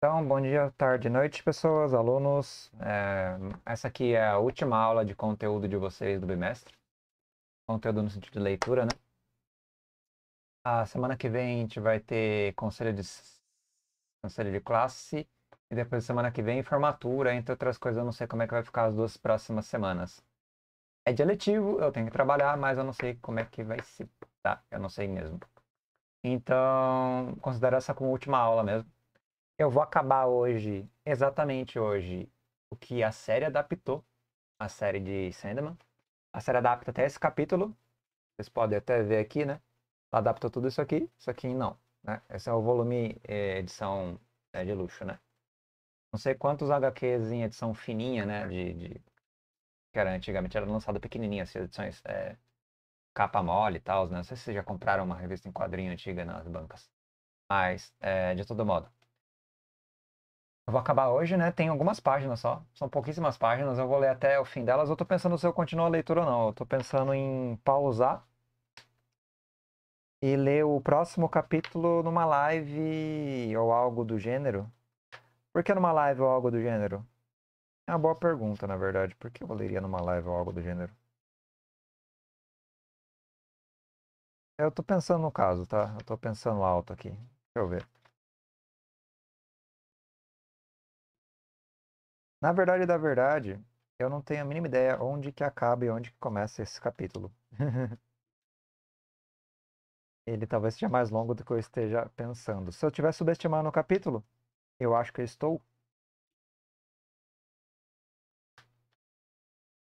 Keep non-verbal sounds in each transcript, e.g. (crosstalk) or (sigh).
Então, bom dia, tarde, noite, pessoas, alunos. É, essa aqui é a última aula de conteúdo de vocês do bimestre. Conteúdo no sentido de leitura, né? A semana que vem a gente vai ter conselho de, conselho de classe e depois semana que vem formatura, entre outras coisas. Eu não sei como é que vai ficar as duas próximas semanas. É de letivo, eu tenho que trabalhar, mas eu não sei como é que vai se tá? Eu não sei mesmo. Então, considero essa como última aula mesmo eu vou acabar hoje, exatamente hoje, o que a série adaptou, a série de Sandman. A série adapta até esse capítulo. Vocês podem até ver aqui, né? Ela adaptou tudo isso aqui, isso aqui não. Né? Esse é o volume é, edição é, de luxo, né? Não sei quantos HQs em edição fininha, né? De, de... Que era antigamente era lançada pequenininha, essas assim, edições é, capa mole e tal, né? Não sei se vocês já compraram uma revista em quadrinho antiga nas bancas. Mas, é, de todo modo, eu vou acabar hoje, né? Tem algumas páginas só. São pouquíssimas páginas. Eu vou ler até o fim delas. Eu tô pensando se eu continuo a leitura ou não. Eu tô pensando em pausar e ler o próximo capítulo numa live ou algo do gênero. Por que numa live ou algo do gênero? É uma boa pergunta, na verdade. Por que eu leria numa live ou algo do gênero? Eu tô pensando no caso, tá? Eu tô pensando alto aqui. Deixa eu ver. Na verdade da verdade, eu não tenho a mínima ideia onde que acaba e onde que começa esse capítulo. (laughs) Ele talvez seja mais longo do que eu esteja pensando. Se eu estiver subestimando o capítulo, eu acho que eu estou.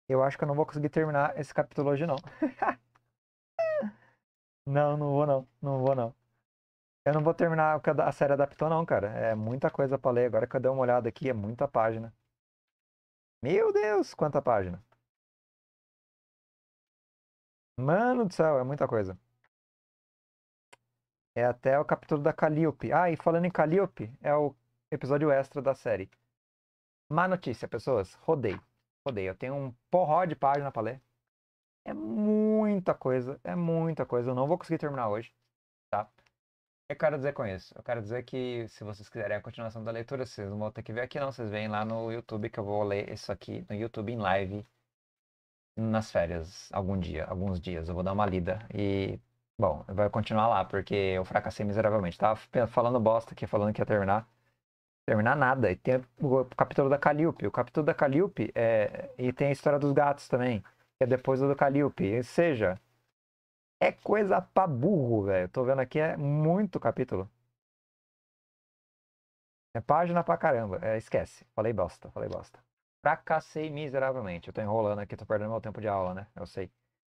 Eu acho que eu não vou conseguir terminar esse capítulo hoje, não. (laughs) não, não vou não. Não vou não. Eu não vou terminar a série adaptou, não, cara. É muita coisa pra ler. Agora que eu dei uma olhada aqui, é muita página. Meu Deus, quanta página. Mano do céu, é muita coisa. É até o capítulo da Calliope. Ah, e falando em Calliope, é o episódio extra da série. Má notícia, pessoas. Rodei. Rodei. Eu tenho um porró de página pra ler. É muita coisa, é muita coisa. Eu não vou conseguir terminar hoje. Eu quero dizer com isso, eu quero dizer que se vocês quiserem a continuação da leitura, vocês não vão ter que ver aqui não, vocês vêm lá no YouTube que eu vou ler isso aqui no YouTube em live nas férias, algum dia, alguns dias, eu vou dar uma lida e bom, vai continuar lá porque eu fracassei miseravelmente. Tava falando bosta aqui, falando que ia terminar, terminar nada. E tem o capítulo da Calliope, o capítulo da Calliope é e tem a história dos gatos também, que é depois do Calliope, ou seja, é coisa pra burro, velho. Tô vendo aqui, é muito capítulo. É página pra caramba. É, esquece. Falei bosta, falei bosta. Fracassei miseravelmente. Eu tô enrolando aqui, tô perdendo meu tempo de aula, né? Eu sei.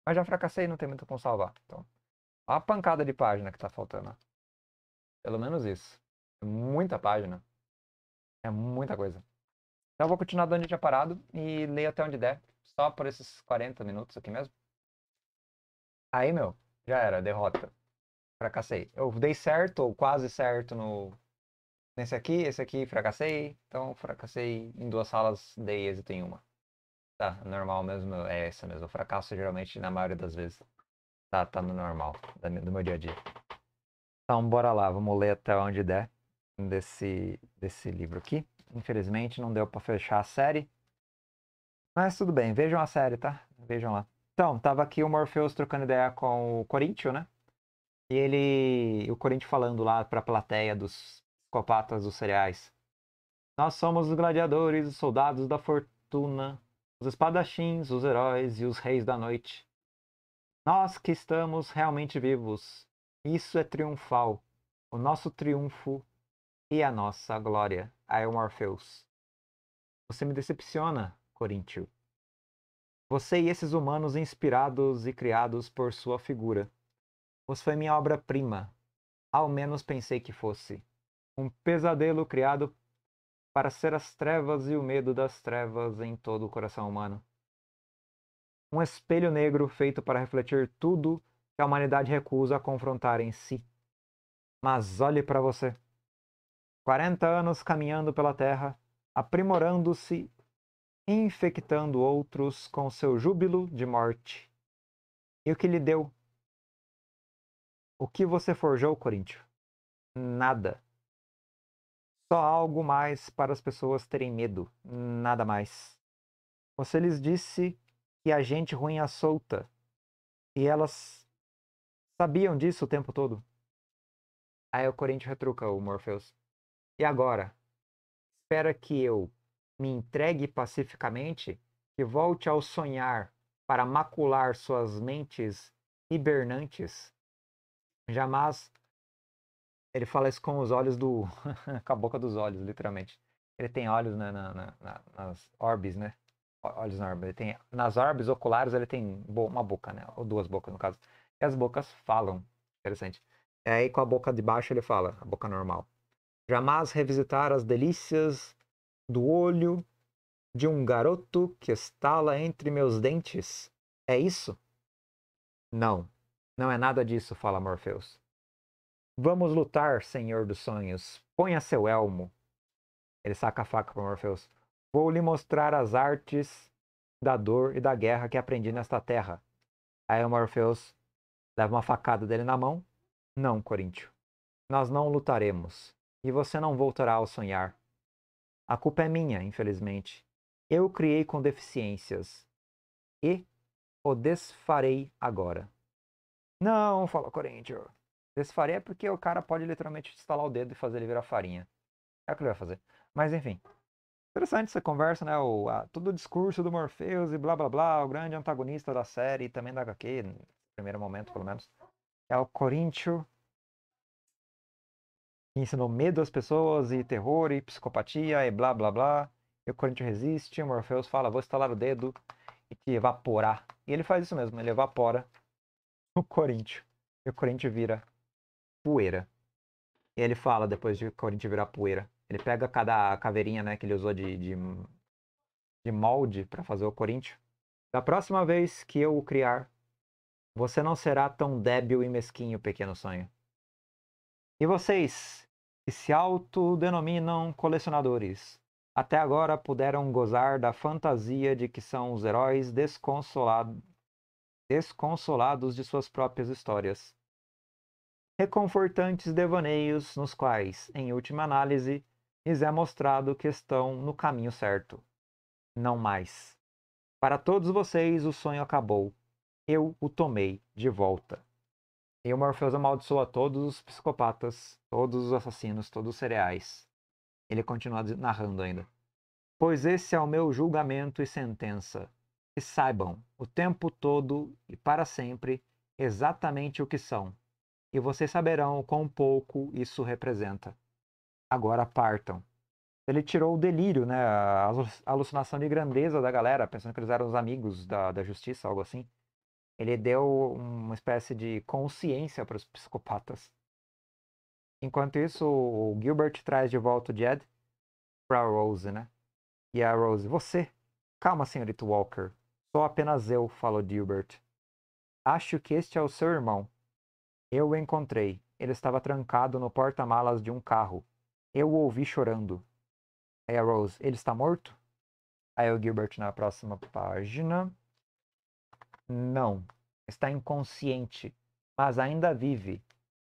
Mas já fracassei, não tem muito como salvar. Então, a pancada de página que tá faltando. Pelo menos isso. É muita página. É muita coisa. Então eu vou continuar dando onde tinha parado e leio até onde der. Só por esses 40 minutos aqui mesmo. Aí, meu, já era, derrota. Fracassei. Eu dei certo, ou quase certo, no nesse aqui, esse aqui, fracassei. Então, fracassei em duas salas, dei êxito em uma. Tá, normal mesmo, é essa mesmo. O fracasso geralmente, na maioria das vezes, tá, tá no normal, do meu dia a dia. Então, bora lá, vamos ler até onde der desse, desse livro aqui. Infelizmente, não deu para fechar a série. Mas tudo bem, vejam a série, tá? Vejam lá. Então, tava aqui o Morpheus trocando ideia com o Corinthians, né? E ele. O Corinthians falando lá pra plateia dos psicopatas dos cereais. Nós somos os gladiadores, os soldados da fortuna, os espadachins, os heróis e os reis da noite. Nós que estamos realmente vivos. Isso é triunfal. O nosso triunfo e a nossa glória. Aí o Morpheus. Você me decepciona, Corinthians. Você e esses humanos inspirados e criados por sua figura. Você foi minha obra-prima. Ao menos pensei que fosse. Um pesadelo criado para ser as trevas e o medo das trevas em todo o coração humano. Um espelho negro feito para refletir tudo que a humanidade recusa a confrontar em si. Mas olhe para você. 40 anos caminhando pela Terra, aprimorando-se infectando outros com seu júbilo de morte. E o que lhe deu? O que você forjou, Coríntio? Nada. Só algo mais para as pessoas terem medo, nada mais. Você lhes disse que a gente ruim a é solta. E elas sabiam disso o tempo todo. Aí o Coríntio retruca o Morpheus. E agora? Espera que eu me entregue pacificamente, que volte ao sonhar para macular suas mentes hibernantes. Jamais. Ele fala isso com os olhos do. (laughs) com a boca dos olhos, literalmente. Ele tem olhos né, na, na, na, nas orbes, né? Olhos na orbe. Ele tem, nas orbes oculares ele tem uma boca, né? Ou duas bocas, no caso. E as bocas falam. Interessante. E aí com a boca de baixo ele fala, a boca normal. Jamais revisitar as delícias do olho de um garoto que estala entre meus dentes. É isso? Não, não é nada disso, fala Morpheus. Vamos lutar, senhor dos sonhos. Ponha seu elmo. Ele saca a faca para Morpheus. Vou lhe mostrar as artes da dor e da guerra que aprendi nesta terra. Aí o Morpheus leva uma facada dele na mão. Não, Coríntio. Nós não lutaremos. E você não voltará ao sonhar. A culpa é minha, infelizmente. Eu criei com deficiências. E o desfarei agora. Não, fala Corinthians. Desfarei é porque o cara pode literalmente instalar o dedo e fazer ele virar farinha. É o que ele vai fazer. Mas enfim. Interessante essa conversa, né? O, a, todo o discurso do Morpheus e blá blá blá, o grande antagonista da série e também da HQ, no primeiro momento pelo menos, é o Corinthians ensinou medo às pessoas, e terror, e psicopatia, e blá blá blá. E o Corinthians resiste, o Morpheus fala, vou estalar o dedo e te evaporar. E ele faz isso mesmo, ele evapora o Corinthians. E o Corinthians vira poeira. E ele fala, depois de o Corinthians virar poeira, ele pega cada caveirinha né, que ele usou de, de, de molde para fazer o Corinthians. Da próxima vez que eu o criar, você não será tão débil e mesquinho, pequeno sonho. E vocês, e se autodenominam colecionadores. Até agora puderam gozar da fantasia de que são os heróis desconsolado... desconsolados de suas próprias histórias. Reconfortantes devaneios nos quais, em última análise, lhes é mostrado que estão no caminho certo. Não mais. Para todos vocês, o sonho acabou. Eu o tomei de volta. E o Morpheus amaldiçoa todos os psicopatas, todos os assassinos, todos os cereais. Ele continua narrando ainda. Pois esse é o meu julgamento e sentença. E saibam, o tempo todo e para sempre, exatamente o que são. E vocês saberão quão pouco isso representa. Agora partam. Ele tirou o delírio, né? A alucinação de grandeza da galera, pensando que eles eram os amigos da, da justiça, algo assim. Ele deu uma espécie de consciência para os psicopatas. Enquanto isso, o Gilbert traz de volta o Jed para Rose, né? E a Rose, você? Calma, senhorita Walker. Só apenas eu, falou Gilbert. Acho que este é o seu irmão. Eu o encontrei. Ele estava trancado no porta-malas de um carro. Eu o ouvi chorando. Aí a Rose, ele está morto? Aí o Gilbert na próxima página. Não. Está inconsciente, mas ainda vive.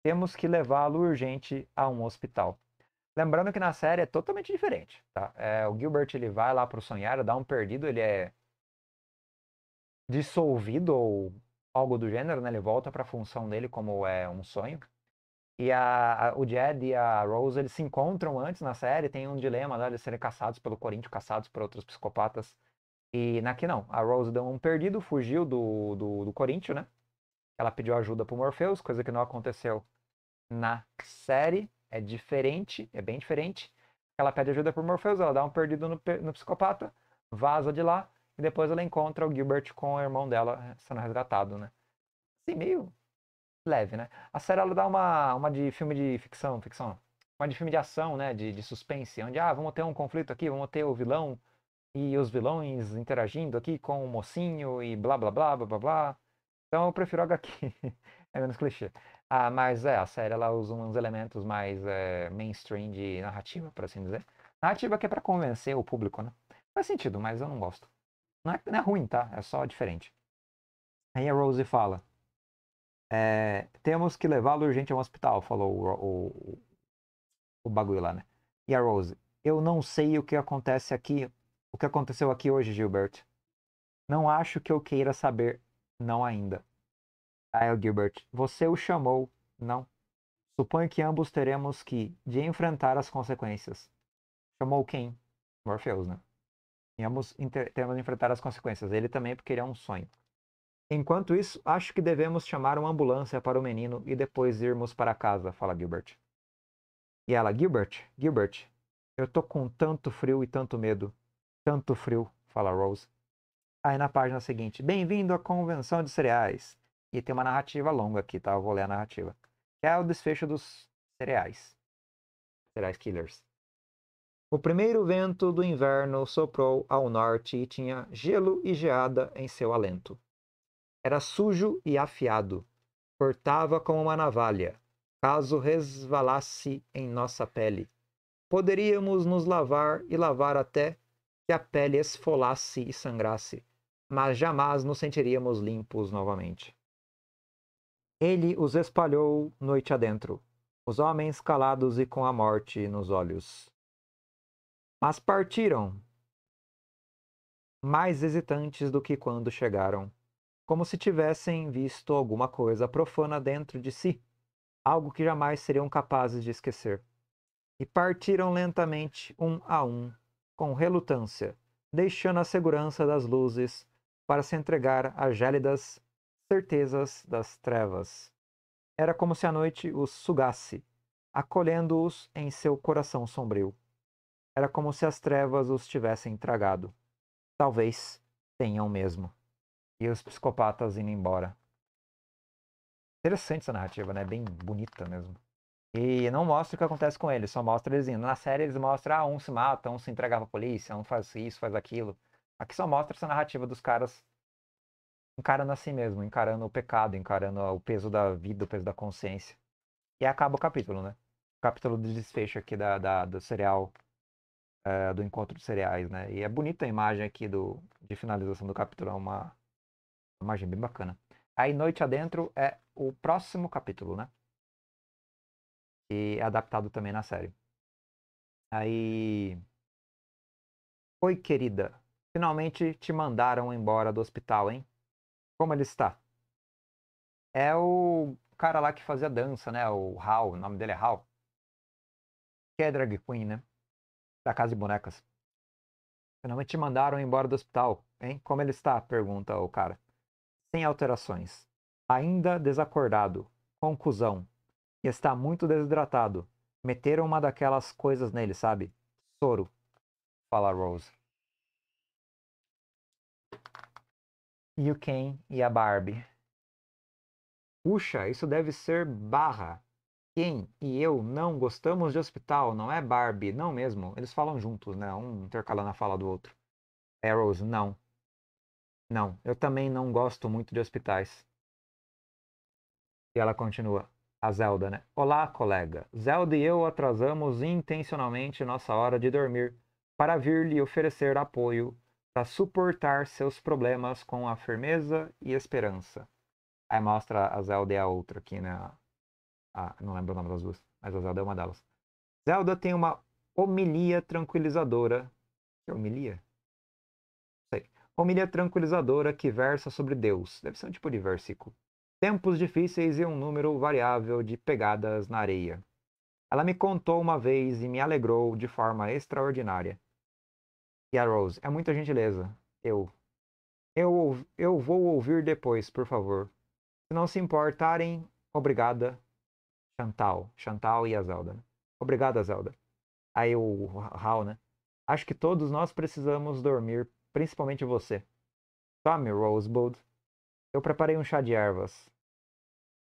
Temos que levá-lo urgente a um hospital. Lembrando que na série é totalmente diferente, tá? É, o Gilbert ele vai lá pro sonhar, dá um perdido, ele é dissolvido ou algo do gênero, né? Ele volta para a função dele como é um sonho. E a, a, o Jed e a Rose eles se encontram antes na série, tem um dilema né? lá de serem caçados pelo Corinthians, caçados por outros psicopatas. E aqui não, a Rose deu um perdido, fugiu do, do, do Corinthians, né? Ela pediu ajuda pro Morpheus, coisa que não aconteceu na série. É diferente, é bem diferente. Ela pede ajuda pro Morpheus, ela dá um perdido no, no psicopata, vaza de lá, e depois ela encontra o Gilbert com o irmão dela eh, sendo resgatado, né? Assim, meio leve, né? A série ela dá uma, uma de filme de ficção, ficção, uma de filme de ação, né? De, de suspense, onde, ah, vamos ter um conflito aqui, vamos ter o vilão e os vilões interagindo aqui com o mocinho e blá blá blá blá blá blá. Então eu prefiro HQ, (laughs) é menos clichê. Ah, mas é, a série ela usa uns elementos mais é, mainstream de narrativa, por assim dizer. Narrativa que é para convencer o público, né? Faz sentido, mas eu não gosto. Não é, não é ruim, tá? É só diferente. Aí a Rose fala: é, Temos que levá-lo urgente a um hospital, falou o, o, o bagulho lá, né? E a Rose: Eu não sei o que acontece aqui, o que aconteceu aqui hoje, Gilbert. Não acho que eu queira saber, não ainda. Ah, é, Gilbert, você o chamou, não. Suponho que ambos teremos que de enfrentar as consequências. Chamou quem? Morpheus, né? E ambos teremos de enfrentar as consequências. Ele também, porque ele é um sonho. Enquanto isso, acho que devemos chamar uma ambulância para o menino e depois irmos para casa, fala Gilbert. E ela, Gilbert, Gilbert, eu tô com tanto frio e tanto medo. Tanto frio, fala Rose. Aí na página seguinte, bem-vindo à convenção de cereais. E tem uma narrativa longa aqui, tá? Eu vou ler a narrativa. Que é o desfecho dos cereais. Cereais Killers. O primeiro vento do inverno soprou ao norte e tinha gelo e geada em seu alento. Era sujo e afiado. Cortava como uma navalha. Caso resvalasse em nossa pele, poderíamos nos lavar e lavar até que a pele esfolasse e sangrasse, mas jamais nos sentiríamos limpos novamente. Ele os espalhou noite adentro, os homens calados e com a morte nos olhos. Mas partiram, mais hesitantes do que quando chegaram, como se tivessem visto alguma coisa profana dentro de si, algo que jamais seriam capazes de esquecer. E partiram lentamente, um a um, com relutância, deixando a segurança das luzes para se entregar às gélidas certezas das trevas. Era como se a noite os sugasse, acolhendo-os em seu coração sombrio. Era como se as trevas os tivessem tragado. Talvez tenham mesmo. E os psicopatas indo embora. Interessante essa narrativa, né? Bem bonita mesmo. E não mostra o que acontece com eles, só mostra eles indo. Na série eles mostram, ah, um se mata, um se entrega pra polícia, um faz isso, faz aquilo. Aqui só mostra essa narrativa dos caras encarando a si mesmo, encarando o pecado, encarando o peso da vida, o peso da consciência. E acaba o capítulo, né? O capítulo do desfecho aqui da, da do cereal, é, eh, do encontro de cereais, né? E é bonita a imagem aqui do, de finalização do capítulo, é uma, uma imagem bem bacana. Aí Noite Adentro é o próximo capítulo, né? que é adaptado também na série. Aí. Oi, querida. Finalmente te mandaram embora do hospital, hein? Como ele está? É o cara lá que fazia dança, né? O Hal, o nome dele é Hal. Que é drag queen, né? Da Casa de Bonecas. Finalmente te mandaram embora do hospital, hein? Como ele está? Pergunta o cara. Sem alterações. Ainda desacordado. Conclusão e está muito desidratado. Meteram uma daquelas coisas nele, sabe? Soro. Fala Rose. E o Ken e a Barbie. Puxa, isso deve ser barra. Ken e eu não gostamos de hospital, não é Barbie, não mesmo. Eles falam juntos, né? Um intercalando a fala do outro. Arrows, é, não. Não, eu também não gosto muito de hospitais. E ela continua a Zelda, né? Olá, colega. Zelda e eu atrasamos intencionalmente nossa hora de dormir para vir lhe oferecer apoio para suportar seus problemas com a firmeza e esperança. Aí mostra a Zelda e a outra aqui, né? Ah, não lembro o nome das duas, mas a Zelda é uma delas. Zelda tem uma homilia tranquilizadora. Que homilia? Não sei. Homilia tranquilizadora que versa sobre Deus. Deve ser um tipo de versículo tempos difíceis e um número variável de pegadas na areia. Ela me contou uma vez e me alegrou de forma extraordinária. E a Rose, é muita gentileza. Eu. Eu, eu vou ouvir depois, por favor. Se não se importarem, obrigada, Chantal. Chantal e a Zelda. Obrigada, Zelda. Aí o Hal, né? Acho que todos nós precisamos dormir, principalmente você. Tome, Rosebud. Eu preparei um chá de ervas.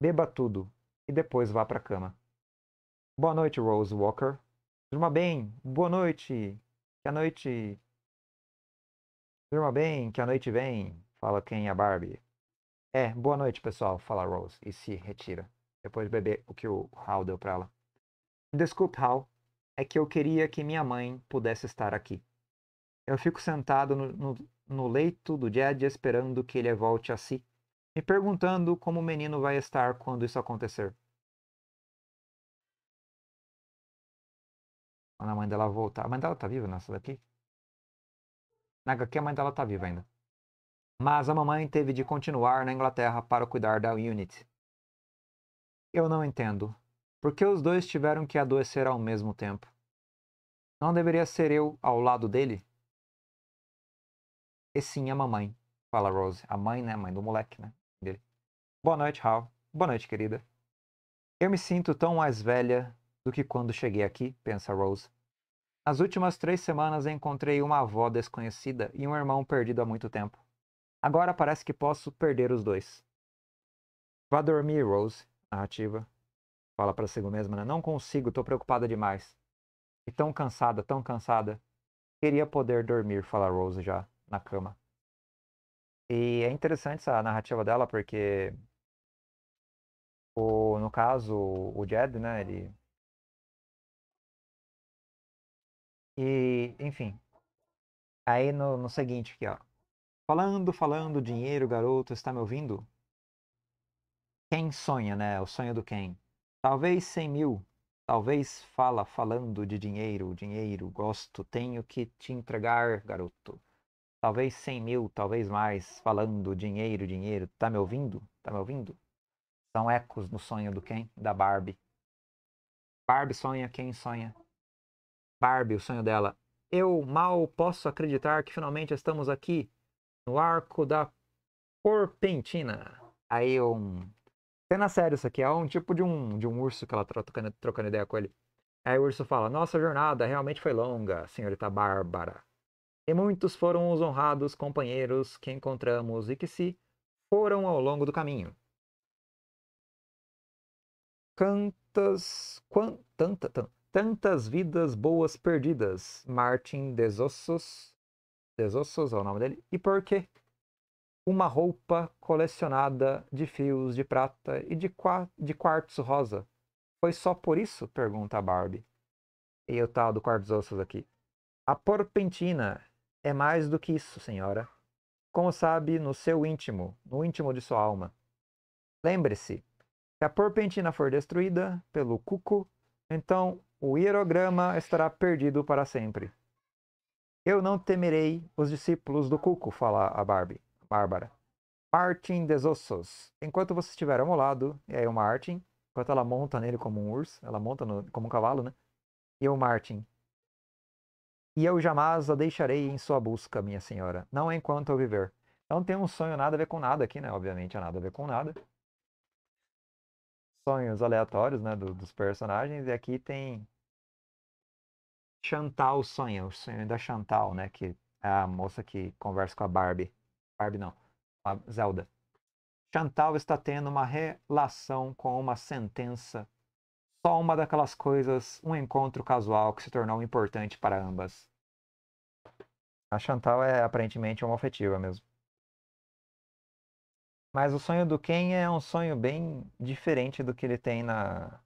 Beba tudo e depois vá para a cama. Boa noite, Rose Walker. Durma bem. Boa noite. Que a noite. Durma bem, que a noite vem. Fala quem é Barbie. É, boa noite, pessoal. Fala Rose e se retira. Depois de beber o que o Hal deu para ela. Desculpe, Hal. É que eu queria que minha mãe pudesse estar aqui. Eu fico sentado no, no, no leito do Jed esperando que ele volte a si me perguntando como o menino vai estar quando isso acontecer. Quando a mãe dela voltar. A mãe dela tá viva nessa daqui? Na HQ a mãe dela tá viva ainda. Mas a mamãe teve de continuar na Inglaterra para cuidar da Unity. Eu não entendo. Por que os dois tiveram que adoecer ao mesmo tempo? Não deveria ser eu ao lado dele? E sim a mamãe. Fala Rose, a mãe, né? Mãe do moleque, né? Dele. Boa noite, Hal. Boa noite, querida. Eu me sinto tão mais velha do que quando cheguei aqui, pensa Rose. Nas últimas três semanas encontrei uma avó desconhecida e um irmão perdido há muito tempo. Agora parece que posso perder os dois. Vá dormir, Rose. Narrativa. Fala para si mesma, né? Não consigo, tô preocupada demais. E tão cansada, tão cansada. Queria poder dormir, fala Rose já, na cama. E é interessante essa narrativa dela, porque o, no caso, o Jed, né, ele... E, enfim. Aí no, no seguinte aqui, ó. Falando, falando, dinheiro, garoto, está me ouvindo? Quem sonha, né? O sonho do quem? Talvez cem mil. Talvez fala, falando de dinheiro, dinheiro, gosto, tenho que te entregar, garoto talvez 100 mil, talvez mais, falando dinheiro, dinheiro. Tá me ouvindo? Tá me ouvindo? São ecos no sonho do quem? Da Barbie. Barbie sonha, quem sonha? Barbie, o sonho dela. Eu mal posso acreditar que finalmente estamos aqui no arco da Porpentina. Aí um. Cena sério isso aqui, é um tipo de um, de um urso que ela tá trocando, trocando ideia com ele. Aí o urso fala: Nossa jornada realmente foi longa, senhorita Bárbara e muitos foram os honrados companheiros que encontramos e que se foram ao longo do caminho. Quantas, quant, tanta, tantas vidas boas perdidas, Martin Desossos, Desossos é o nome dele, e por quê? Uma roupa colecionada de fios de prata e de, qua, de quartzo rosa. Foi só por isso? Pergunta a Barbie. E eu tal do quartzo ossos aqui. A porpentina é mais do que isso, senhora. Como sabe, no seu íntimo, no íntimo de sua alma. Lembre-se se a porpentina for destruída pelo cuco, então o hierograma estará perdido para sempre. Eu não temerei os discípulos do cuco, fala a Barbie, Bárbara. Martin Desossos. Enquanto você estiver ao meu lado, e aí o Martin, enquanto ela monta nele como um urso, ela monta no, como um cavalo, né? E o Martin, e eu jamais a deixarei em sua busca, minha senhora, não enquanto eu viver. Então tem um sonho nada a ver com nada aqui, né? Obviamente é nada a ver com nada. Sonhos aleatórios, né? Do, dos personagens. E aqui tem Chantal sonha, o sonho da Chantal, né? Que é a moça que conversa com a Barbie. Barbie não, a Zelda. Chantal está tendo uma relação com uma sentença só uma daquelas coisas, um encontro casual que se tornou importante para ambas. A Chantal é aparentemente homoafetiva mesmo. Mas o sonho do Ken é um sonho bem diferente do que ele tem na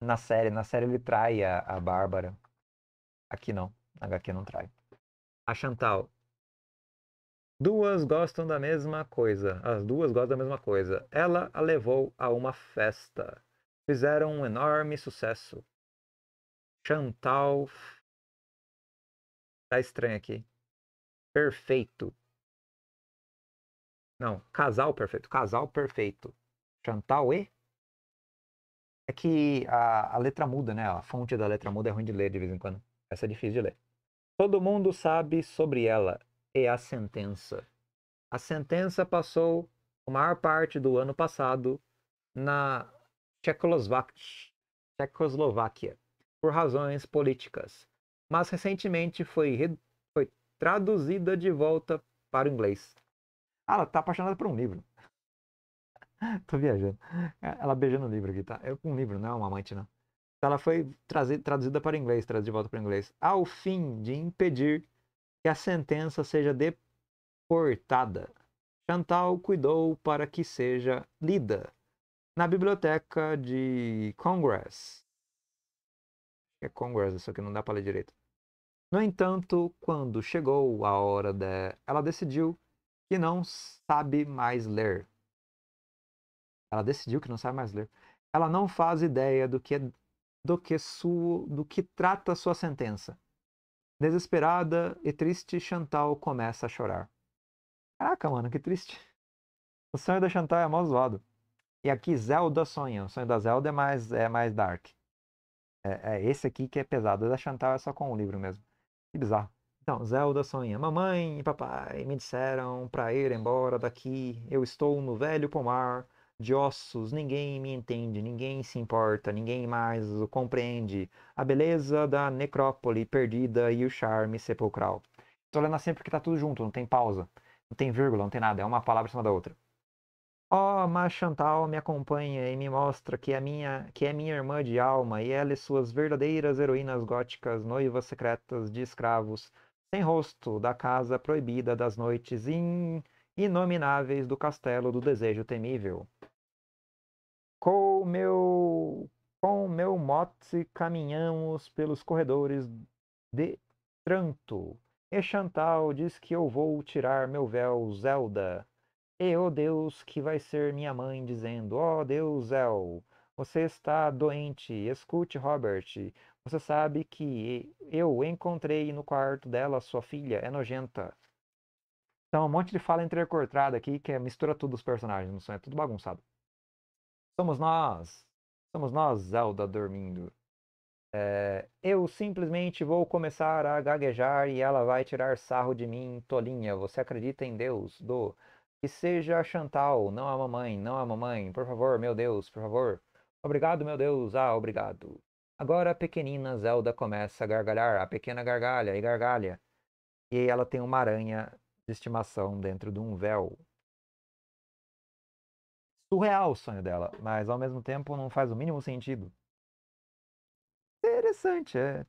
na série. Na série ele trai a, a Bárbara. Aqui não. Na HQ não trai. A Chantal. Duas gostam da mesma coisa. As duas gostam da mesma coisa. Ela a levou a uma festa. Fizeram um enorme sucesso. Chantal Tá estranho aqui. Perfeito. Não, casal perfeito. Casal perfeito. Chantal e? É que a, a letra muda, né? A fonte da letra muda é ruim de ler de vez em quando. Essa é difícil de ler. Todo mundo sabe sobre ela. É a sentença. A sentença passou a maior parte do ano passado na Tchecoslováquia, Tchecoslováquia por razões políticas mas recentemente foi, re... foi traduzida de volta para o inglês. Ah, ela tá apaixonada por um livro. (laughs) Tô viajando. É, ela beijando o livro aqui, tá? É um livro, não é uma amante, não. Então, ela foi traduzida para o inglês, traduzida de volta para o inglês, ao fim de impedir que a sentença seja deportada. Chantal cuidou para que seja lida na biblioteca de Congress. É Congress, só que não dá para ler direito. No entanto, quando chegou a hora da. Ela decidiu que não sabe mais ler. Ela decidiu que não sabe mais ler. Ela não faz ideia do que, do que, su, do que trata sua sentença. Desesperada e triste, Chantal começa a chorar. Caraca, mano, que triste. O sonho da Chantal é mó zoado. E aqui Zelda sonha. O sonho da Zelda é mais, é mais dark. É, é esse aqui que é pesado. O da Chantal é só com o livro mesmo. Que bizarro. Então, Zelda sonha. Mamãe e papai me disseram para ir embora daqui. Eu estou no velho pomar de ossos. Ninguém me entende, ninguém se importa, ninguém mais o compreende. A beleza da necrópole perdida e o charme sepulcral. Estou lendo sempre assim que tá tudo junto, não tem pausa, não tem vírgula, não tem nada. É uma palavra em cima da outra. Ó, oh, mas Chantal me acompanha e me mostra que é minha, que é minha irmã de alma, e ela e suas verdadeiras heroínas góticas, noivas secretas de escravos, sem rosto, da casa proibida das noites in... inomináveis do castelo do desejo temível. Com meu com meu mote caminhamos pelos corredores de Tranto, e Chantal diz que eu vou tirar meu véu Zelda e o Deus que vai ser minha mãe dizendo: Ó oh, Deus, El, é você está doente, escute, Robert. Você sabe que eu encontrei no quarto dela sua filha, é nojenta. Então, um monte de fala entrecortada aqui que é, mistura tudo os personagens, não são? É tudo bagunçado. Somos nós. Somos nós, Zelda dormindo. É, eu simplesmente vou começar a gaguejar e ela vai tirar sarro de mim, tolinha. Você acredita em Deus? Do que seja a Chantal, não a mamãe, não a mamãe. Por favor, meu Deus, por favor. Obrigado, meu Deus, ah, obrigado. Agora a pequenina Zelda começa a gargalhar, a pequena gargalha e gargalha. E ela tem uma aranha de estimação dentro de um véu. Surreal o sonho dela, mas ao mesmo tempo não faz o mínimo sentido. Interessante, é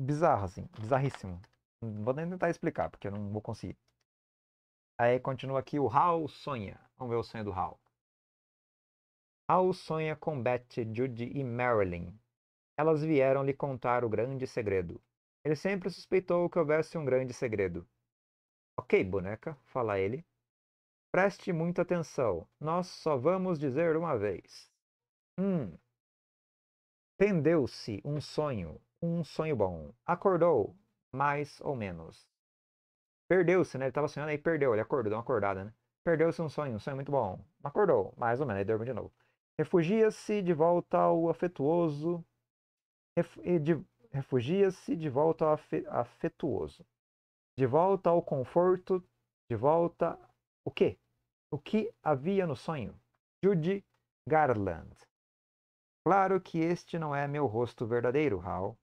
bizarro, assim, bizarríssimo. Não vou nem tentar explicar, porque eu não vou conseguir. Aí continua aqui o Hal sonha. Vamos ver o sonho do Hal. Hal sonha com Betty, Judy e Marilyn. Elas vieram lhe contar o grande segredo. Ele sempre suspeitou que houvesse um grande segredo. Ok, boneca, fala ele. Preste muita atenção. Nós só vamos dizer uma vez. Hum. Pendeu-se um sonho, um sonho bom. Acordou, mais ou menos. Perdeu-se, né? Ele tava sonhando, aí perdeu. Ele acordou, deu uma acordada, né? Perdeu-se um sonho, um sonho muito bom. Acordou, mais ou menos, aí dormiu de novo. Refugia-se de volta ao afetuoso. refugia-se de volta ao afetuoso. De volta ao conforto. De volta. O quê? O que havia no sonho? Judy Garland. Claro que este não é meu rosto verdadeiro, Hal.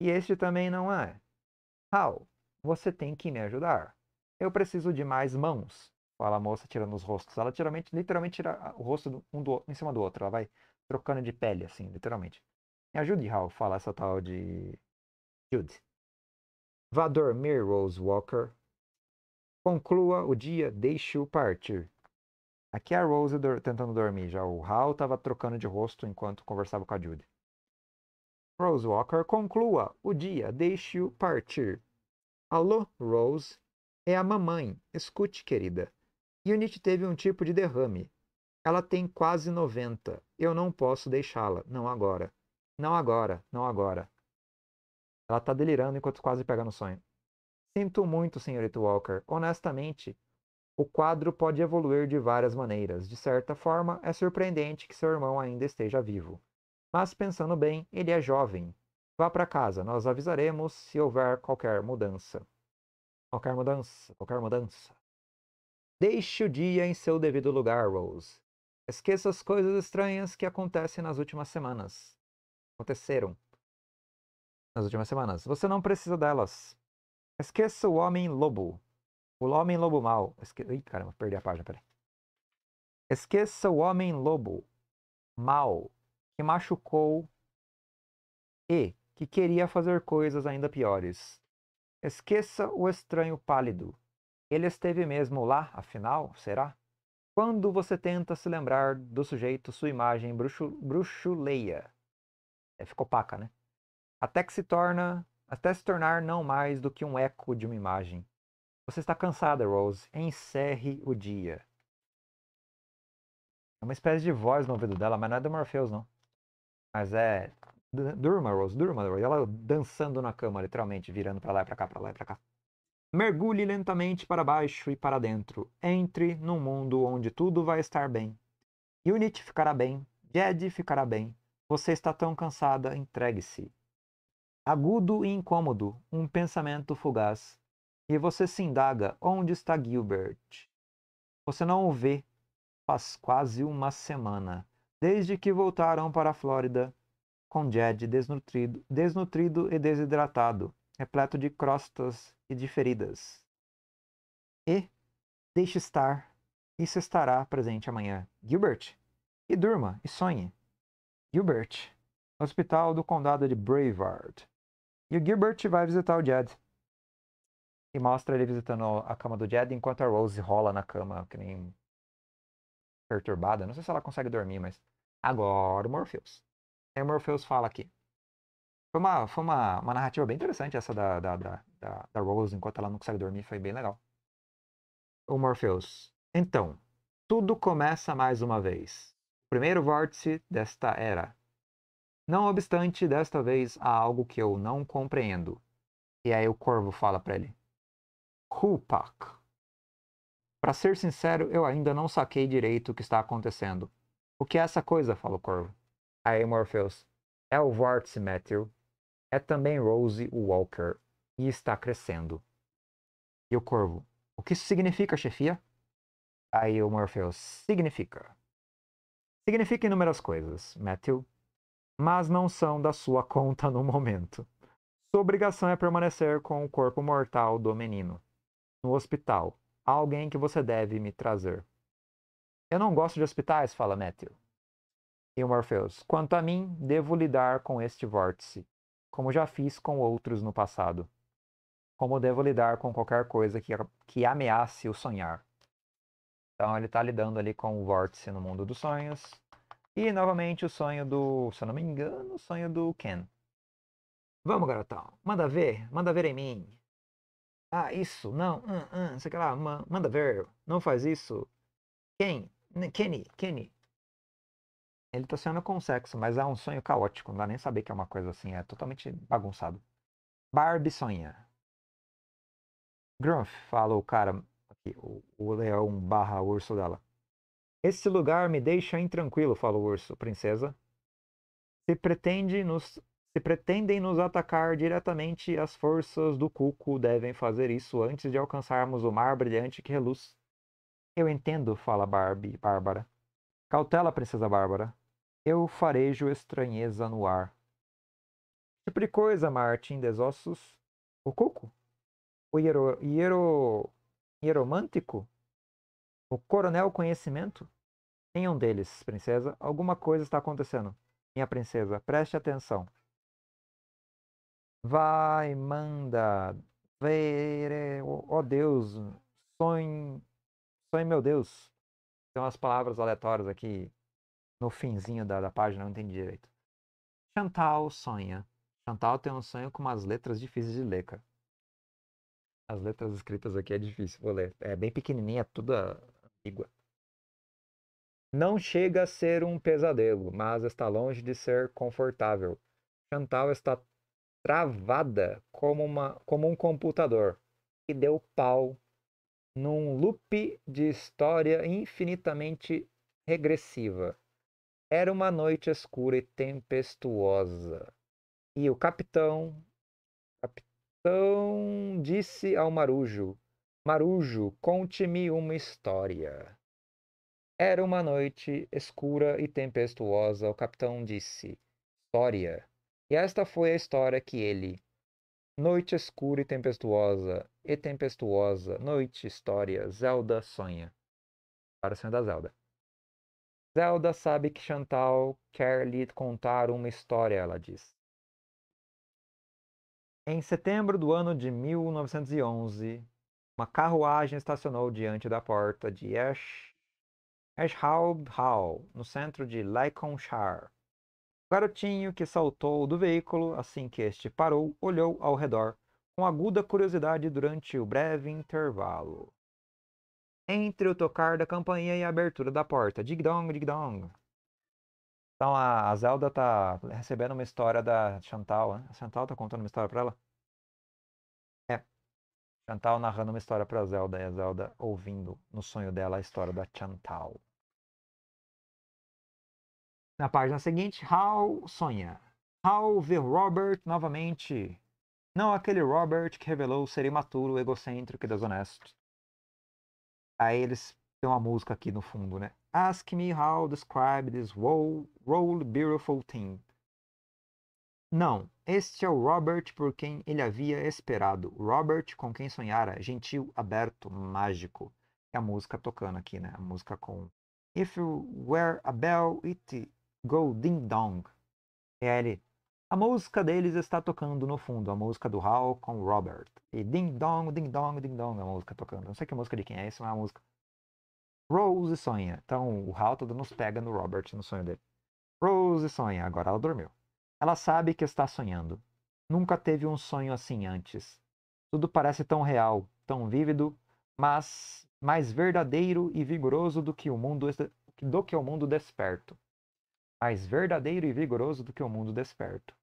E este também não é. Hal, você tem que me ajudar. Eu preciso de mais mãos, fala a moça tirando os rostos. Ela literalmente, literalmente tira o rosto um do, em cima do outro. Ela vai trocando de pele, assim, literalmente. Me ajude, Hal. fala essa tal de Jude. Vá dormir, Rose Walker. Conclua o dia, deixe-o partir. Aqui é a Rose do tentando dormir, já o Hal estava trocando de rosto enquanto conversava com a Jude. Rose Walker, conclua o dia, deixe-o partir. Alô, Rose? É a mamãe. Escute, querida. Unit teve um tipo de derrame. Ela tem quase 90. Eu não posso deixá-la. Não agora. Não agora. Não agora. Ela está delirando enquanto quase pega no sonho. Sinto muito, senhorita Walker. Honestamente, o quadro pode evoluir de várias maneiras. De certa forma, é surpreendente que seu irmão ainda esteja vivo. Mas pensando bem, ele é jovem. Vá para casa, nós avisaremos se houver qualquer mudança. Qualquer mudança, qualquer mudança. Deixe o dia em seu devido lugar, Rose. Esqueça as coisas estranhas que acontecem nas últimas semanas. Aconteceram. Nas últimas semanas. Você não precisa delas. Esqueça o homem-lobo. O homem-lobo mal. Esque... Ih, caramba, perdi a página, peraí. Esqueça o homem-lobo mal que machucou e que queria fazer coisas ainda piores. Esqueça o estranho pálido. Ele esteve mesmo lá, afinal, será? Quando você tenta se lembrar do sujeito, sua imagem bruxu, bruxuleia. É, ficou paca, né? Até que se torna. Até se tornar não mais do que um eco de uma imagem. Você está cansada, Rose. Encerre o dia. É uma espécie de voz no ouvido dela, mas não é do Morpheus, não. Mas é Durma, Rose, durma, Rose. Ela dançando na cama, literalmente, virando para lá e pra cá, para lá e pra cá. Mergulhe lentamente para baixo e para dentro. Entre num mundo onde tudo vai estar bem. Unit ficará bem. Jed ficará bem. Você está tão cansada, entregue-se. Agudo e incômodo, um pensamento fugaz. E você se indaga: onde está Gilbert? Você não o vê faz quase uma semana, desde que voltaram para a Flórida com Jed desnutrido, desnutrido e desidratado, repleto de crostas e de feridas. E deixe estar, isso estará presente amanhã. Gilbert, e durma e sonhe. Gilbert, hospital do condado de Brevard. E o Gilbert vai visitar o Jed. E mostra ele visitando a cama do Jed enquanto a Rose rola na cama, que nem perturbada. Não sei se ela consegue dormir, mas. Agora o Morpheus. Aí o Morpheus fala aqui. Foi uma, foi uma, uma narrativa bem interessante essa da, da, da, da, Rose, enquanto ela não consegue dormir, foi bem legal. O Morpheus. Então, tudo começa mais uma vez. O primeiro vórtice desta era. Não obstante, desta vez há algo que eu não compreendo. E aí o corvo fala para ele: Kupak. Para ser sincero, eu ainda não saquei direito o que está acontecendo. O que é essa coisa? fala o corvo. Aí Morpheus, é o Vórtice Matthew, é também Rose Walker e está crescendo. E o Corvo, o que isso significa, chefia? Aí o Morpheus, significa. Significa inúmeras coisas, Matthew, mas não são da sua (laughs) conta no momento. Sua obrigação é permanecer com o corpo mortal do menino. No hospital, alguém que você deve me trazer. Eu não gosto de hospitais, fala Matthew. E o Morpheus: Quanto a mim, devo lidar com este vórtice, como já fiz com outros no passado. Como devo lidar com qualquer coisa que, que ameace o sonhar. Então ele está lidando ali com o vórtice no mundo dos sonhos. E novamente o sonho do, se eu não me engano, o sonho do Ken. Vamos, garotão. Manda ver, manda ver em mim. Ah, isso, não, uh, uh, sei lá, manda ver, não faz isso. Quem? Kenny, Kenny, ele está com sexo, mas é um sonho caótico. Não dá nem saber que é uma coisa assim. É totalmente bagunçado. Barbie sonha. Grunf fala o cara, aqui, o, o leão barra urso dela. Esse lugar me deixa intranquilo, fala o urso, princesa. Se, pretende nos, se pretendem nos atacar diretamente, as forças do Cuco devem fazer isso antes de alcançarmos o mar brilhante que reluz. Eu entendo, fala Barbie, Bárbara. Cautela, princesa Bárbara. Eu farejo estranheza no ar. Tipo de coisa, Martin Desossos. O cuco? O hiero, hiero, hieromântico? O coronel conhecimento? Nenhum deles, princesa. Alguma coisa está acontecendo. Minha princesa, preste atenção. Vai, manda. Vere, é, oh Deus, sonhe, sonhe meu Deus. Tem umas palavras aleatórias aqui no finzinho da, da página, não entendi direito. Chantal sonha. Chantal tem um sonho com umas letras difíceis de ler, cara. As letras escritas aqui é difícil, vou ler. É bem pequenininha, é toda ah, ambígua. Não chega a ser um pesadelo, mas está longe de ser confortável. Chantal está travada como, uma, como um computador que deu pau num loop de história infinitamente regressiva. Era uma noite escura e tempestuosa. E o capitão. Capitão disse ao marujo: Marujo, conte-me uma história. Era uma noite escura e tempestuosa, o capitão disse. História. E esta foi a história que ele. Noite escura e tempestuosa, e tempestuosa, noite, história, Zelda sonha. Para o Senhor da Zelda. Zelda sabe que Chantal quer lhe contar uma história, ela diz. Em setembro do ano de 1911, uma carruagem estacionou diante da porta de Ash, Ashhaub Hall, no centro de Lyconshire. O garotinho que saltou do veículo assim que este parou olhou ao redor com aguda curiosidade durante o breve intervalo entre o tocar da campainha e a abertura da porta. Dig dong, dig dong. Então a, Zelda tá recebendo uma história da Chantal, né? A Chantal tá contando uma história para ela? É. Chantal narrando uma história pra Zelda e a Zelda ouvindo no sonho dela a história da Chantal. Na página seguinte, Hal sonha. Hal vê Robert novamente. Não aquele Robert que revelou ser imaturo, egocêntrico e desonesto. Aí eles têm uma música aqui no fundo, né? Ask me how describe this whole, whole beautiful thing. Não, este é o Robert por quem ele havia esperado. Robert com quem sonhara, gentil, aberto, mágico. É a música tocando aqui, né? A música com If you were a bell, it go ding dong. É ele. A música deles está tocando no fundo, a música do Hal com Robert. E ding dong, ding dong, ding dong a música tocando. Não sei que música de quem é, isso é uma música. Rose sonha. Então o Hal todo tá nos pega no Robert no sonho dele. Rose sonha, agora ela dormiu. Ela sabe que está sonhando. Nunca teve um sonho assim antes. Tudo parece tão real, tão vívido, mas mais verdadeiro e vigoroso do que o mundo do que o mundo desperto. Mais verdadeiro e vigoroso do que o mundo desperto.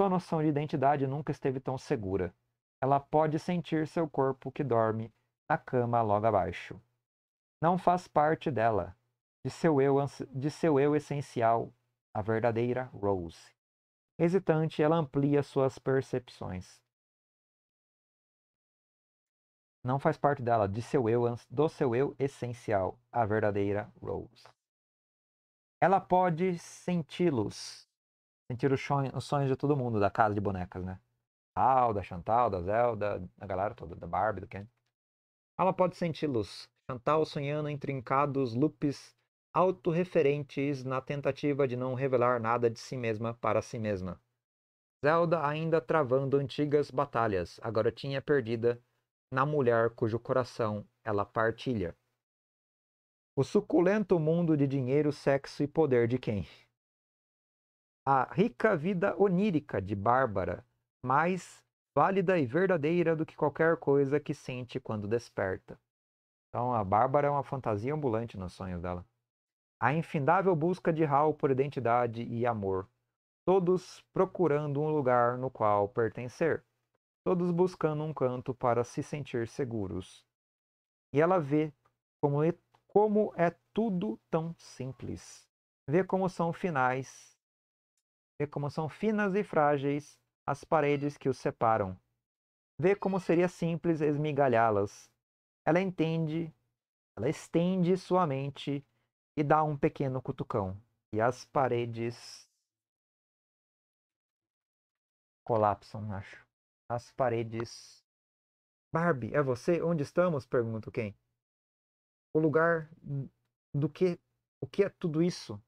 Sua noção de identidade nunca esteve tão segura. Ela pode sentir seu corpo que dorme na cama logo abaixo. Não faz parte dela, de seu eu, de seu eu essencial, a verdadeira Rose. Hesitante, ela amplia suas percepções. Não faz parte dela, de seu eu, do seu eu essencial, a verdadeira Rose. Ela pode senti-los, Sentir os sonhos de todo mundo, da casa de bonecas, né? Al, da Chantal, da Zelda, da galera toda, da Barbie, do Ken. Ela pode senti-los. Chantal sonhando intrincados loops autorreferentes na tentativa de não revelar nada de si mesma para si mesma. Zelda ainda travando antigas batalhas, a garotinha perdida na mulher cujo coração ela partilha. O suculento mundo de dinheiro, sexo e poder de quem? a rica vida onírica de Bárbara, mais válida e verdadeira do que qualquer coisa que sente quando desperta. Então, a Bárbara é uma fantasia ambulante nos sonhos dela. A infindável busca de Hal por identidade e amor. Todos procurando um lugar no qual pertencer. Todos buscando um canto para se sentir seguros. E ela vê como é, como é tudo tão simples. Vê como são finais Vê como são finas e frágeis as paredes que os separam. Vê como seria simples esmigalhá-las. Ela entende, ela estende sua mente e dá um pequeno cutucão. E as paredes colapsam, acho. As paredes. Barbie, é você? Onde estamos? Pergunta quem. O lugar do que? O que é tudo isso?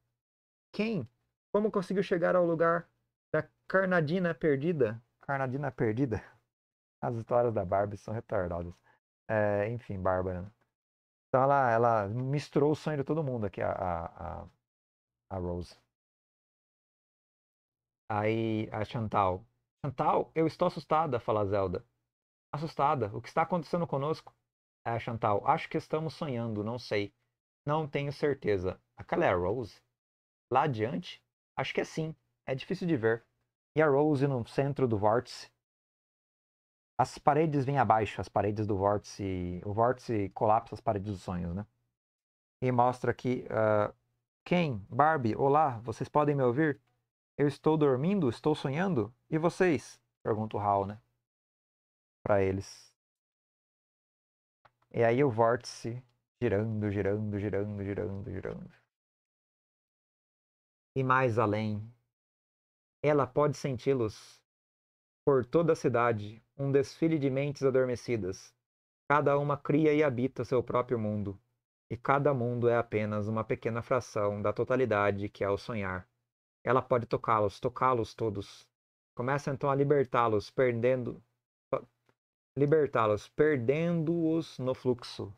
Quem? Como conseguiu chegar ao lugar da Carnadina perdida? Carnadina perdida? As histórias da Barbie são retardadas. É, enfim, Bárbara. Então ela, ela misturou o sonho de todo mundo aqui, a, a, a Rose. Aí a Chantal. Chantal, eu estou assustada, fala Zelda. Assustada, o que está acontecendo conosco? É a Chantal, acho que estamos sonhando, não sei. Não tenho certeza. Aquela é a Rose? Lá adiante? Acho que é sim, é difícil de ver. E a Rose no centro do vórtice. As paredes vêm abaixo, as paredes do vórtice. O vórtice colapsa as paredes dos sonhos, né? E mostra aqui. Uh, ah, Barbie, olá, vocês podem me ouvir? Eu estou dormindo, estou sonhando? E vocês? Pergunta o Hal, né? Pra eles. E aí o vórtice girando, girando, girando, girando, girando e mais além. Ela pode senti-los. Por toda a cidade, um desfile de mentes adormecidas. Cada uma cria e habita seu próprio mundo, e cada mundo é apenas uma pequena fração da totalidade que é o sonhar. Ela pode tocá-los, tocá-los todos. Começa então a libertá-los, perdendo libertá-los, perdendo-os no fluxo.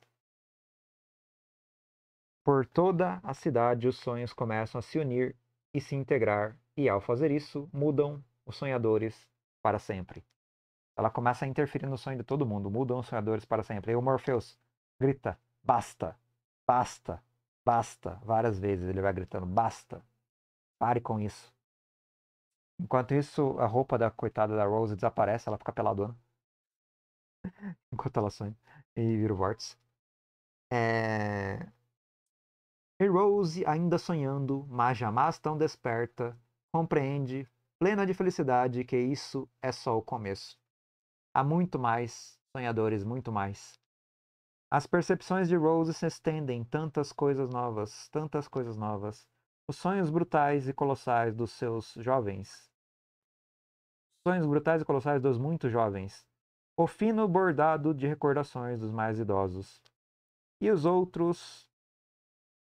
Por toda a cidade, os sonhos começam a se unir e se integrar, e ao fazer isso, mudam os sonhadores para sempre. Ela começa a interferir no sonho de todo mundo, mudam os sonhadores para sempre. E o Morpheus grita: basta, basta, basta. Várias vezes ele vai gritando: basta, pare com isso. Enquanto isso, a roupa da coitada da Rose desaparece, ela fica peladona. (laughs) Enquanto ela sonha e vira o vórtice. É... E Rose, ainda sonhando, mas jamais tão desperta, compreende, plena de felicidade, que isso é só o começo. Há muito mais, sonhadores, muito mais. As percepções de Rose se estendem, tantas coisas novas, tantas coisas novas. Os sonhos brutais e colossais dos seus jovens. Sonhos brutais e colossais dos muito jovens. O fino bordado de recordações dos mais idosos. E os outros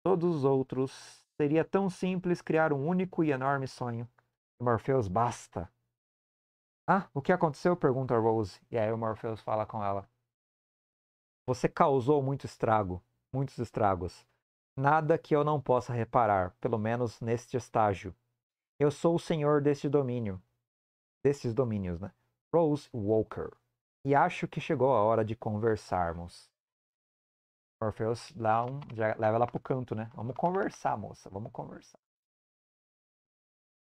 todos os outros, seria tão simples criar um único e enorme sonho. Morpheus basta. Ah, o que aconteceu? pergunta Rose. E aí o Morpheus fala com ela. Você causou muito estrago, muitos estragos. Nada que eu não possa reparar, pelo menos neste estágio. Eu sou o senhor deste domínio. Desses domínios, né? Rose Walker. E acho que chegou a hora de conversarmos. Orfeus lá um, já leva ela pro canto, né? Vamos conversar, moça, vamos conversar.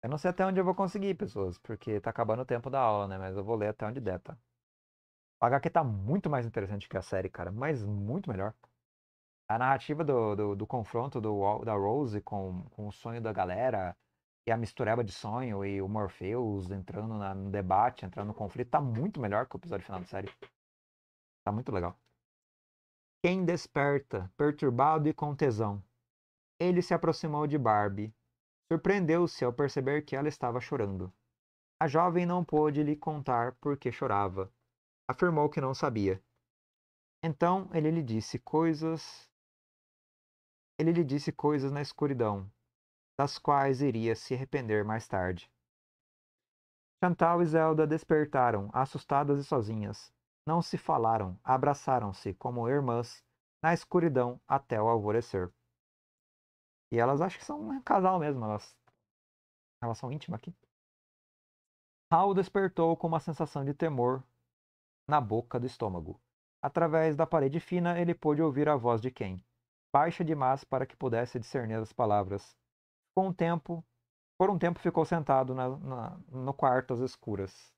Eu não sei até onde eu vou conseguir, pessoas, porque tá acabando o tempo da aula, né? Mas eu vou ler até onde der, tá? O HQ tá muito mais interessante que a série, cara, mas muito melhor. A narrativa do, do, do confronto do, da Rose com, com o sonho da galera e a mistureba de sonho e o Morpheus entrando na, no debate, entrando no conflito, tá muito melhor que o episódio final da série. Tá muito legal. Quem desperta, perturbado e com tesão. Ele se aproximou de Barbie. Surpreendeu-se ao perceber que ela estava chorando. A jovem não pôde lhe contar por que chorava. Afirmou que não sabia. Então ele lhe disse coisas. Ele lhe disse coisas na escuridão, das quais iria se arrepender mais tarde. Chantal e Zelda despertaram, assustadas e sozinhas não se falaram, abraçaram-se como irmãs na escuridão até o alvorecer. E elas acho que são um né, casal mesmo, elas, elas são íntimas aqui. Hal despertou com uma sensação de temor na boca do estômago. Através da parede fina, ele pôde ouvir a voz de Ken, baixa demais para que pudesse discernir as palavras. Com um tempo, por um tempo ficou sentado na, na, no quarto às escuras,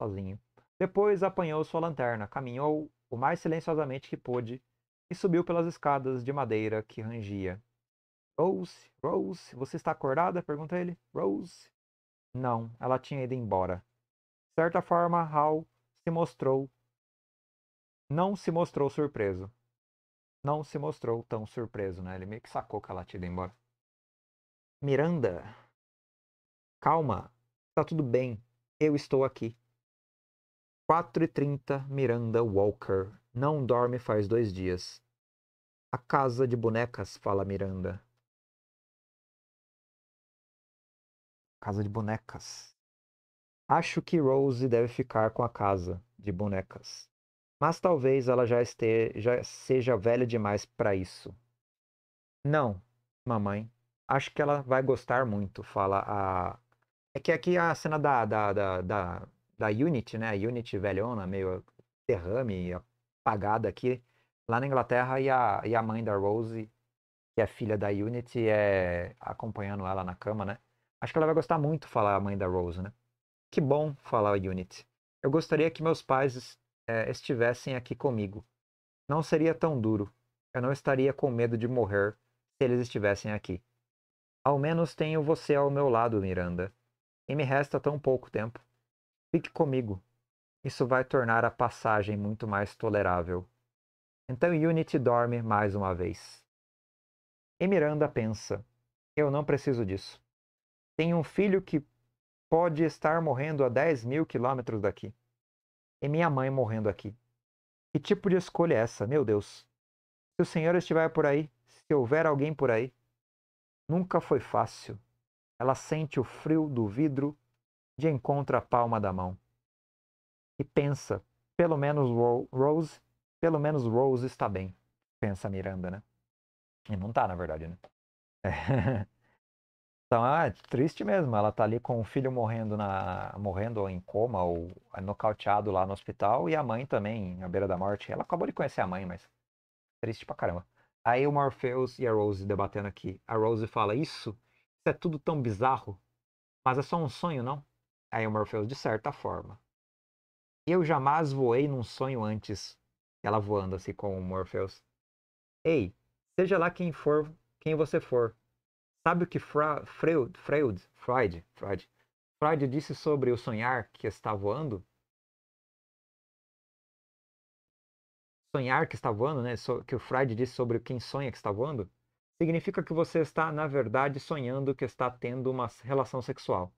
sozinho. Depois apanhou sua lanterna, caminhou o mais silenciosamente que pôde e subiu pelas escadas de madeira que rangia. Rose, Rose, você está acordada? pergunta ele. Rose. Não, ela tinha ido embora. De certa forma, Hal se mostrou. Não se mostrou surpreso. Não se mostrou tão surpreso, né? Ele meio que sacou que ela tinha ido embora. Miranda, calma, tá tudo bem, eu estou aqui. 4h30, Miranda Walker. Não dorme faz dois dias. A casa de bonecas, fala Miranda. Casa de bonecas. Acho que Rose deve ficar com a casa de bonecas. Mas talvez ela já esteja seja velha demais para isso. Não, mamãe. Acho que ela vai gostar muito, fala a. É que aqui a cena da, da, da, da da Unity, né? A Unity velhona, meio derrame, apagada aqui, lá na Inglaterra, e a, e a mãe da Rose, que é filha da Unity, é acompanhando ela na cama, né? Acho que ela vai gostar muito falar a mãe da Rose, né? Que bom falar a Unity. Eu gostaria que meus pais é, estivessem aqui comigo. Não seria tão duro. Eu não estaria com medo de morrer se eles estivessem aqui. Ao menos tenho você ao meu lado, Miranda. E me resta tão pouco tempo. Fique comigo. Isso vai tornar a passagem muito mais tolerável. Então Unity dorme mais uma vez. E Miranda pensa: Eu não preciso disso. Tenho um filho que pode estar morrendo a 10 mil quilômetros daqui. E minha mãe morrendo aqui. Que tipo de escolha é essa, meu Deus? Se o Senhor estiver por aí, se houver alguém por aí. Nunca foi fácil. Ela sente o frio do vidro de encontro à palma da mão. E pensa, pelo menos Rose, pelo menos Rose está bem, pensa Miranda, né? E não tá, na verdade, né? (laughs) Então, ah, triste mesmo. Ela tá ali com o filho morrendo na morrendo em coma ou é, nocauteado lá no hospital e a mãe também na beira da morte. Ela acabou de conhecer a mãe, mas triste pra caramba. Aí o Morpheus e a Rose debatendo aqui. A Rose fala: "Isso, isso é tudo tão bizarro, mas é só um sonho, não?" Aí o Morpheus, de certa forma. Eu jamais voei num sonho antes. Ela voando assim com o Morpheus. Ei, seja lá quem for, quem você for. Sabe o que Fra Freud, Freud, Freud, Freud, Freud disse sobre o sonhar que está voando? Sonhar que está voando, né? So, que o Freud disse sobre quem sonha que está voando? Significa que você está, na verdade, sonhando que está tendo uma relação sexual.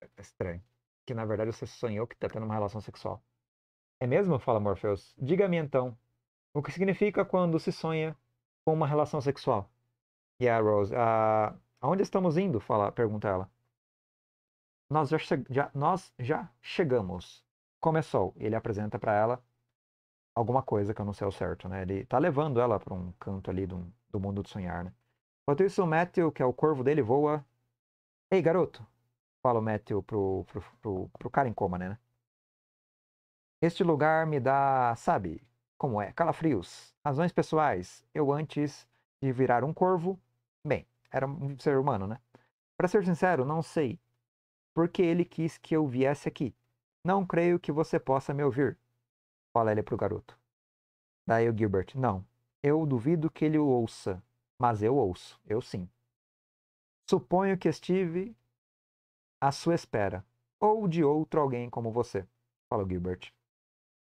É tá estranho. Que na verdade você sonhou que tá tendo uma relação sexual. É mesmo? Fala Morpheus. Diga-me então. O que significa quando se sonha com uma relação sexual? Yeah, Rose. Uh, aonde estamos indo? Fala, pergunta ela. Nós já, já, nós já chegamos. Começou. Ele apresenta para ela alguma coisa que eu não sei ao certo, né? Ele tá levando ela para um canto ali do, do mundo do sonhar, né? Enquanto isso, o Matthew, que é o corvo dele, voa. Ei, garoto, fala o Matthew pro, pro, pro, pro cara em coma, né? Este lugar me dá, sabe, como é, calafrios, razões pessoais. Eu antes de virar um corvo, bem, era um ser humano, né? Para ser sincero, não sei. Porque ele quis que eu viesse aqui. Não creio que você possa me ouvir. Fala ele pro garoto. Daí o Gilbert, não. Eu duvido que ele o ouça, mas eu ouço, eu sim. Suponho que estive à sua espera, ou de outro alguém como você, falou Gilbert.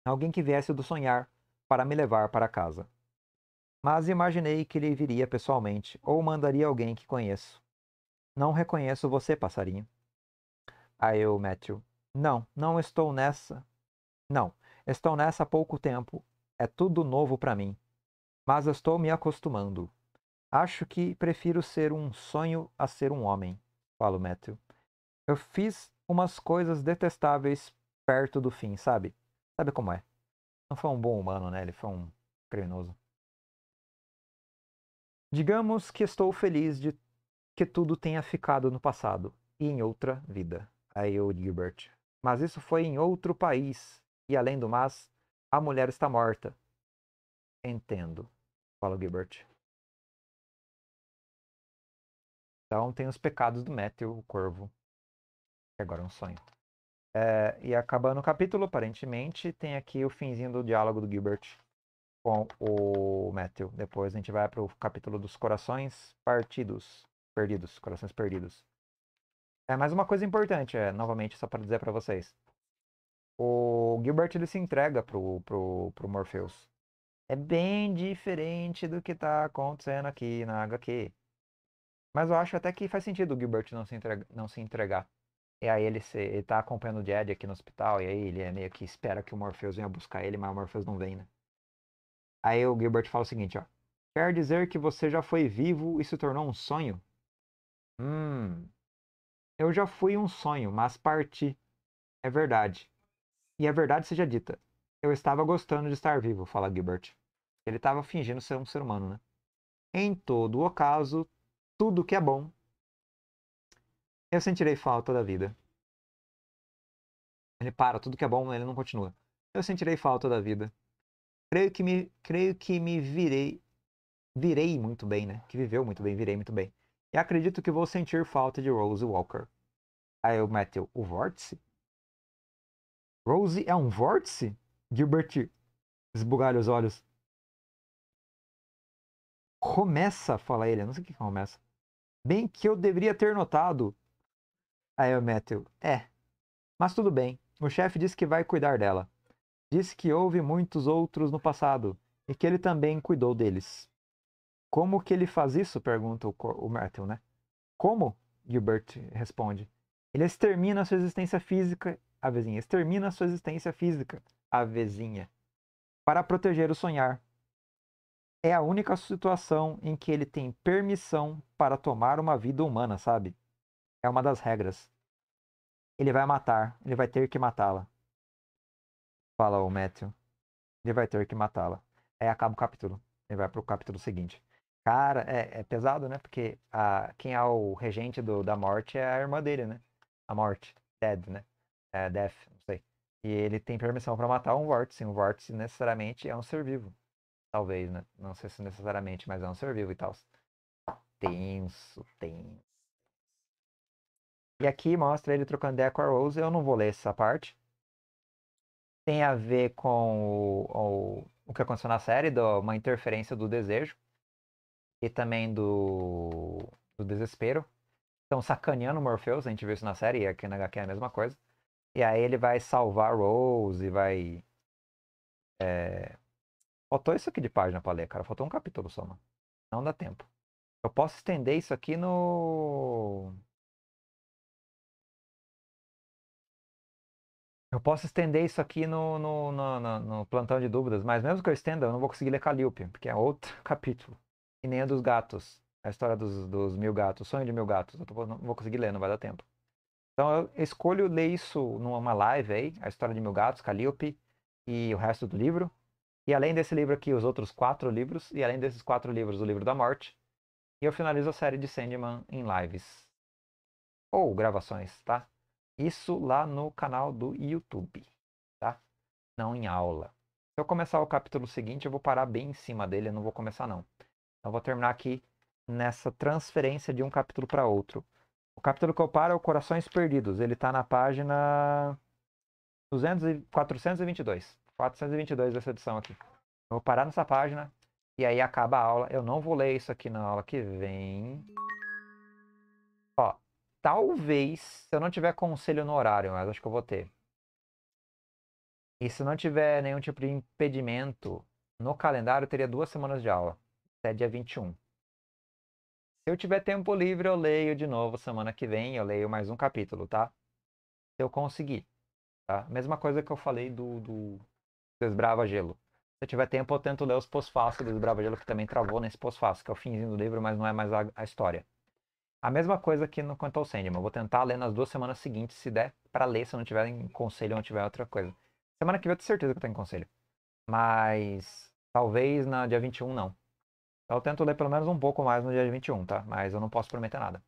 Alguém que viesse do sonhar para me levar para casa. Mas imaginei que ele viria pessoalmente, ou mandaria alguém que conheço. Não reconheço você, passarinho. Aí eu, Matthew. Não, não estou nessa. Não, estou nessa há pouco tempo. É tudo novo para mim. Mas estou me acostumando. Acho que prefiro ser um sonho a ser um homem, falou Matthew eu fiz umas coisas detestáveis perto do fim, sabe? Sabe como é? Não foi um bom humano, né? Ele foi um criminoso. Digamos que estou feliz de que tudo tenha ficado no passado e em outra vida. Aí o Gilbert. Mas isso foi em outro país. E além do mais, a mulher está morta. Entendo, fala o Gilbert. Então tem os pecados do Matthew, o corvo agora é um sonho. É, e acabando o capítulo, aparentemente, tem aqui o finzinho do diálogo do Gilbert com o Matthew. Depois a gente vai para o capítulo dos corações partidos, perdidos, corações perdidos. É, mas uma coisa importante, é, novamente, só para dizer para vocês. O Gilbert ele se entrega pro, pro, pro Morpheus. É bem diferente do que está acontecendo aqui na HQ. Mas eu acho até que faz sentido o Gilbert não se, entrega, não se entregar. E aí ele, se, ele tá acompanhando o Jed aqui no hospital, e aí ele é meio que espera que o Morpheus venha buscar ele, mas o Morpheus não vem, né? Aí o Gilbert fala o seguinte, ó. Quer dizer que você já foi vivo e se tornou um sonho? Hum. Eu já fui um sonho, mas parti. É verdade. E a é verdade seja dita. Eu estava gostando de estar vivo, fala Gilbert. Ele estava fingindo ser um ser humano, né? Em todo o caso tudo que é bom eu sentirei falta da vida. Ele para, tudo que é bom, ele não continua. Eu sentirei falta da vida. Creio que me, creio que me virei, virei muito bem, né? Que viveu muito bem, virei muito bem. E acredito que vou sentir falta de Rose Walker. Aí o Matthew, o vórtice? Rose é um vórtice? Gilbert esbugalha os olhos. Começa, fala ele. Eu não sei o que começa. Bem que eu deveria ter notado. Aí o Matthew, é. Mas tudo bem, o chefe disse que vai cuidar dela. Disse que houve muitos outros no passado e que ele também cuidou deles. Como que ele faz isso? pergunta o, o Matthew, né? Como? Gilbert responde. Ele extermina a sua existência física, a vizinha. Extermina a sua existência física, a vizinha. Para proteger o sonhar. É a única situação em que ele tem permissão para tomar uma vida humana, sabe? É uma das regras. Ele vai matar, ele vai ter que matá-la. Fala o Matthew. Ele vai ter que matá-la. Aí acaba o capítulo. Ele vai pro capítulo seguinte. Cara, é, é pesado, né? Porque a, quem é o regente do, da morte é a irmã dele, né? A morte. Dead, né? É, death, não sei. E ele tem permissão para matar um vórtice. Um vórtice necessariamente é um ser vivo. Talvez, né? Não sei se necessariamente, mas é um ser vivo e tal. Tenso, tenso. E aqui mostra ele trocando ideia com a Rose. Eu não vou ler essa parte. Tem a ver com o, o, o que aconteceu na série, do, uma interferência do desejo. E também do, do desespero. Estão sacaneando o Morpheus, a gente viu isso na série, e aqui na HQ é a mesma coisa. E aí ele vai salvar a Rose e vai. É... Faltou isso aqui de página pra ler, cara. Faltou um capítulo só, mano. Não dá tempo. Eu posso estender isso aqui no. Eu posso estender isso aqui no, no, no, no, plantão de dúvidas, mas mesmo que eu estenda, eu não vou conseguir ler Calliope, porque é outro (laughs) capítulo. E nem a dos gatos. A história dos, dos mil gatos, o sonho de mil gatos. Eu tô, não vou conseguir ler, não vai dar tempo. Então eu escolho ler isso numa live aí, a história de mil gatos, Calliope e o resto do livro. E além desse livro aqui, os outros quatro livros, e além desses quatro livros, o livro da morte. E eu finalizo a série de Sandman em lives. Ou gravações, tá? Isso lá no canal do YouTube, tá? Não em aula. Se eu começar o capítulo seguinte, eu vou parar bem em cima dele, eu não vou começar não. Então vou terminar aqui nessa transferência de um capítulo para outro. O capítulo que eu paro é o Corações Perdidos, ele está na página 200 e... 422. 422 dessa edição aqui. Eu vou parar nessa página e aí acaba a aula. Eu não vou ler isso aqui na aula que vem talvez, se eu não tiver conselho no horário, mas acho que eu vou ter. E se não tiver nenhum tipo de impedimento no calendário, eu teria duas semanas de aula, até dia 21. Se eu tiver tempo livre, eu leio de novo semana que vem, eu leio mais um capítulo, tá? Se eu conseguir, tá? Mesma coisa que eu falei do, do Desbrava Gelo. Se eu tiver tempo, eu tento ler os pós-fácil do Desbrava Gelo, que também travou nesse pós-fácil, que é o finzinho do livro, mas não é mais a, a história. A mesma coisa aqui no Quanto ao Sandman. Eu vou tentar ler nas duas semanas seguintes, se der para ler, se não tiver em conselho ou não tiver outra coisa. Semana que vem eu tenho certeza que eu em conselho. Mas talvez na dia 21 não. Então eu tento ler pelo menos um pouco mais no dia 21, tá? Mas eu não posso prometer nada.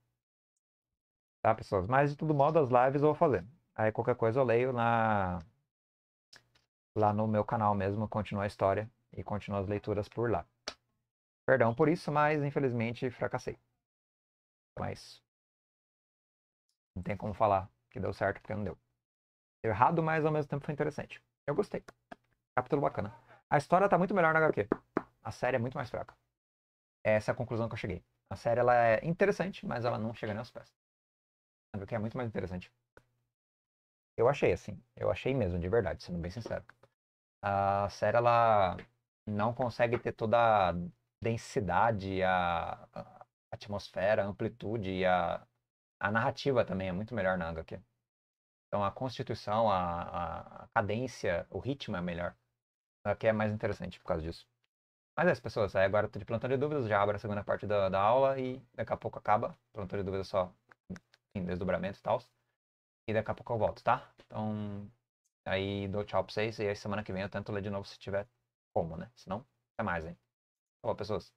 Tá, pessoas? Mas de todo modo, as lives eu vou fazer. Aí qualquer coisa eu leio na... lá no meu canal mesmo, continua a história e continua as leituras por lá. Perdão por isso, mas infelizmente fracassei. Mas não tem como falar que deu certo porque não deu. Deu errado, mas ao mesmo tempo foi interessante. Eu gostei. Capítulo bacana. A história tá muito melhor na HQ. A série é muito mais fraca. Essa é a conclusão que eu cheguei. A série ela é interessante, mas ela não chega nem aos pés. A HQ é muito mais interessante. Eu achei assim. Eu achei mesmo, de verdade, sendo bem sincero. A série ela não consegue ter toda a densidade, a, atmosfera, a amplitude e a, a narrativa também é muito melhor na HQ. Então a constituição, a, a cadência, o ritmo é melhor. Na HQ é mais interessante por causa disso. Mas é isso, pessoas. Aí agora eu tô de plantão de dúvidas, já abro a segunda parte da, da aula e daqui a pouco acaba. Plantão de dúvidas só em desdobramento e tal. E daqui a pouco eu volto, tá? Então, aí dou tchau pra vocês e aí semana que vem eu tento ler de novo se tiver como, né? Se não, até mais, hein? Tá pessoas.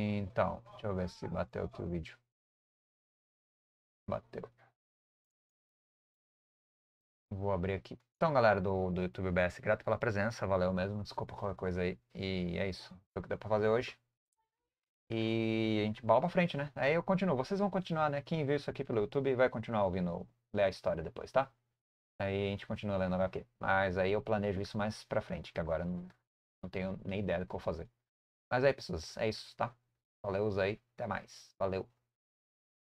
Então, deixa eu ver se bateu aqui o vídeo. Bateu. Vou abrir aqui. Então, galera do, do YouTube BS, grato pela presença, valeu mesmo, desculpa qualquer coisa aí. E é isso, foi o que deu pra fazer hoje. E a gente bala pra frente, né? Aí eu continuo, vocês vão continuar, né? Quem viu isso aqui pelo YouTube vai continuar ouvindo, ler a história depois, tá? Aí a gente continua lendo a HQ. Mas aí eu planejo isso mais pra frente, que agora não, não tenho nem ideia do que eu vou fazer. Mas aí, é pessoas, é isso, tá? Valeu, Zé. Até mais. Valeu.